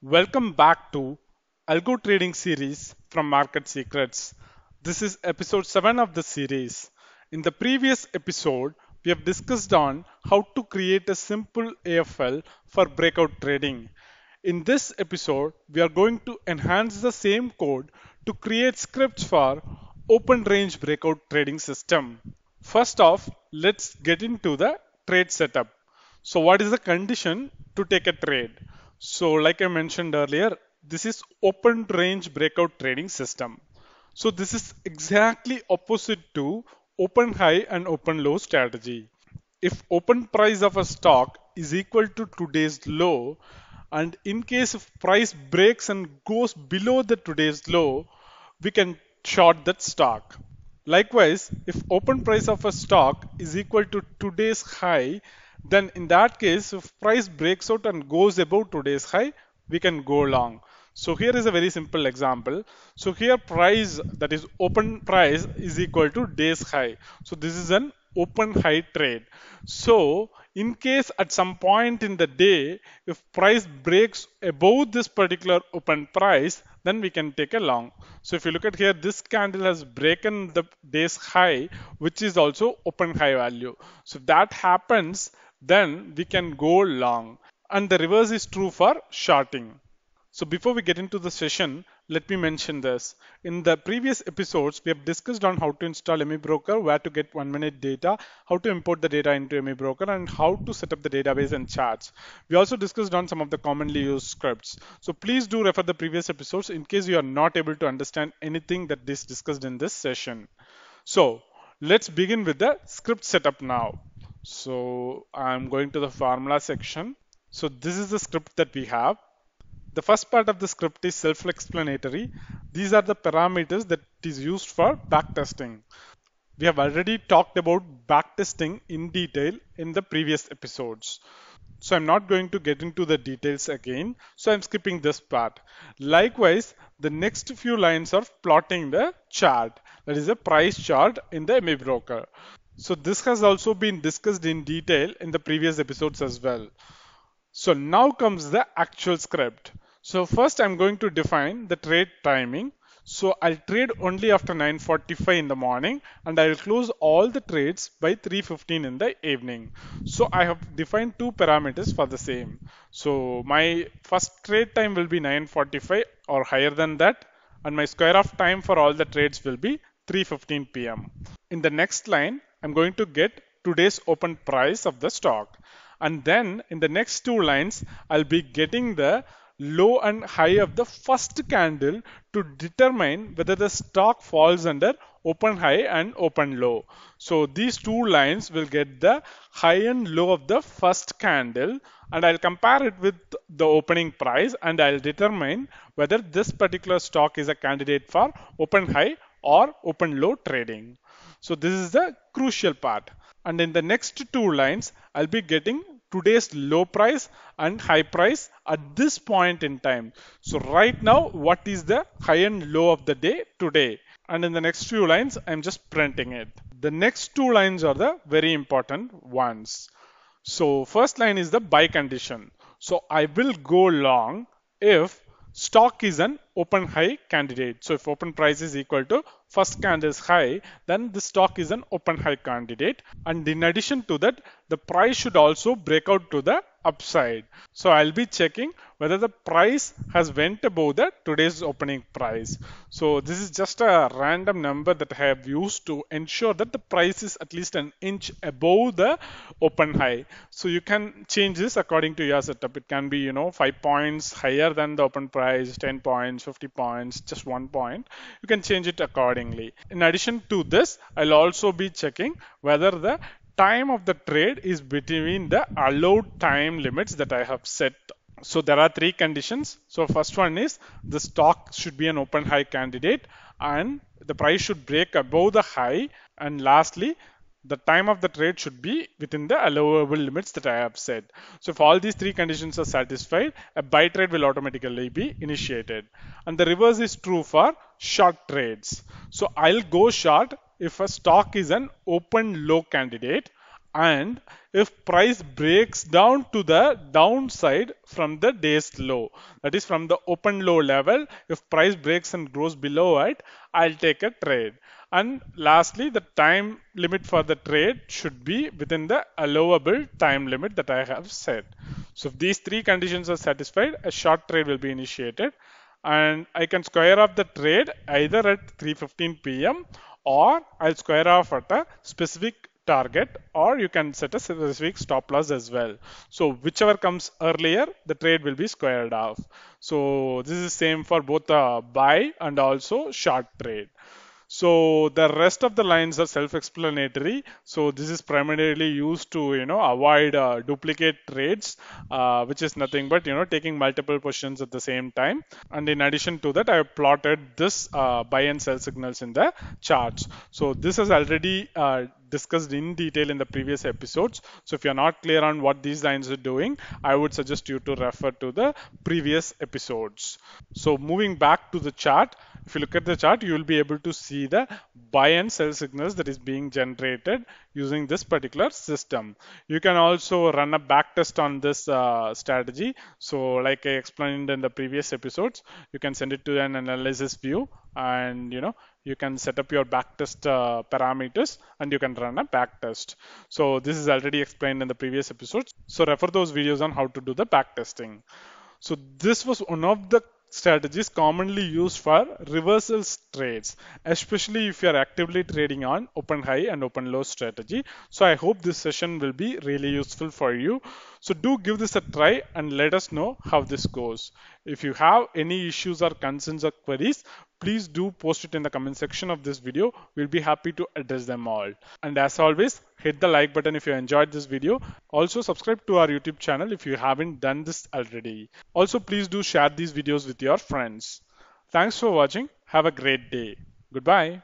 Welcome back to Algo Trading series from Market Secrets. This is episode 7 of the series. In the previous episode, we have discussed on how to create a simple AFL for breakout trading. In this episode, we are going to enhance the same code to create scripts for open range breakout trading system. First off, let's get into the trade setup. So what is the condition to take a trade? So like I mentioned earlier, this is open range breakout trading system. So this is exactly opposite to open high and open low strategy. If open price of a stock is equal to today's low and in case if price breaks and goes below the today's low, we can short that stock. Likewise, if open price of a stock is equal to today's high then in that case, if price breaks out and goes above today's high, we can go long. So here is a very simple example. So here price that is open price is equal to day's high. So this is an open high trade. So in case at some point in the day, if price breaks above this particular open price, then we can take a long. So if you look at here, this candle has broken the day's high, which is also open high value. So if that happens, then we can go long. And the reverse is true for shorting. So before we get into the session, let me mention this. In the previous episodes, we have discussed on how to install ME Broker, where to get one minute data, how to import the data into ME Broker, and how to set up the database and charts. We also discussed on some of the commonly used scripts. So please do refer the previous episodes in case you are not able to understand anything that is discussed in this session. So let's begin with the script setup now. So I'm going to the formula section. So this is the script that we have. The first part of the script is self-explanatory. These are the parameters that is used for backtesting. We have already talked about backtesting in detail in the previous episodes. So I'm not going to get into the details again. So I'm skipping this part. Likewise, the next few lines are plotting the chart. That is a price chart in the ME broker. So this has also been discussed in detail in the previous episodes as well. So now comes the actual script. So first I'm going to define the trade timing. So I'll trade only after 9.45 in the morning and I'll close all the trades by 3.15 in the evening. So I have defined two parameters for the same. So my first trade time will be 9.45 or higher than that and my square of time for all the trades will be 3.15 pm. In the next line, I'm going to get today's open price of the stock. And then in the next two lines, I'll be getting the low and high of the first candle to determine whether the stock falls under open high and open low. So these two lines will get the high and low of the first candle and I'll compare it with the opening price and I'll determine whether this particular stock is a candidate for open high or open low trading. So this is the crucial part. And in the next two lines, I'll be getting today's low price and high price at this point in time. So right now, what is the high and low of the day today? And in the next few lines, I'm just printing it. The next two lines are the very important ones. So first line is the buy condition. So I will go long if stock is an open high candidate. So if open price is equal to first candle's high, then the stock is an open high candidate. And in addition to that, the price should also break out to the upside. So I'll be checking whether the price has went above the today's opening price. So this is just a random number that I have used to ensure that the price is at least an inch above the open high. So you can change this according to your setup. It can be, you know, 5 points higher than the open price, 10 points, 50 points, just 1 point. You can change it accordingly. In addition to this, I'll also be checking whether the time of the trade is between the allowed time limits that I have set. So there are three conditions. So first one is the stock should be an open high candidate and the price should break above the high. And lastly, the time of the trade should be within the allowable limits that I have set. So if all these three conditions are satisfied, a buy trade will automatically be initiated. And the reverse is true for short trades. So I'll go short if a stock is an open low candidate and if price breaks down to the downside from the day's low that is from the open low level if price breaks and goes below it i'll take a trade and lastly the time limit for the trade should be within the allowable time limit that i have set so if these three conditions are satisfied a short trade will be initiated and i can square off the trade either at 3:15 pm or I'll square off at a specific target or you can set a specific stop loss as well. So whichever comes earlier, the trade will be squared off. So this is same for both the buy and also short trade. So the rest of the lines are self-explanatory. So this is primarily used to, you know, avoid uh, duplicate trades, uh, which is nothing but, you know, taking multiple positions at the same time. And in addition to that, I have plotted this uh, buy and sell signals in the charts. So this has already uh, discussed in detail in the previous episodes. So if you're not clear on what these lines are doing, I would suggest you to refer to the previous episodes. So moving back to the chart, if you look at the chart, you will be able to see the buy and sell signals that is being generated using this particular system. You can also run a backtest on this uh, strategy. So like I explained in the previous episodes, you can send it to an analysis view and you know you can set up your backtest uh, parameters and you can run a backtest. So this is already explained in the previous episodes. So refer those videos on how to do the backtesting. So this was one of the strategies commonly used for reversal trades especially if you are actively trading on open high and open low strategy so i hope this session will be really useful for you so do give this a try and let us know how this goes if you have any issues or concerns or queries please do post it in the comment section of this video we'll be happy to address them all and as always hit the like button if you enjoyed this video. Also subscribe to our YouTube channel if you haven't done this already. Also please do share these videos with your friends. Thanks for watching. Have a great day. Goodbye.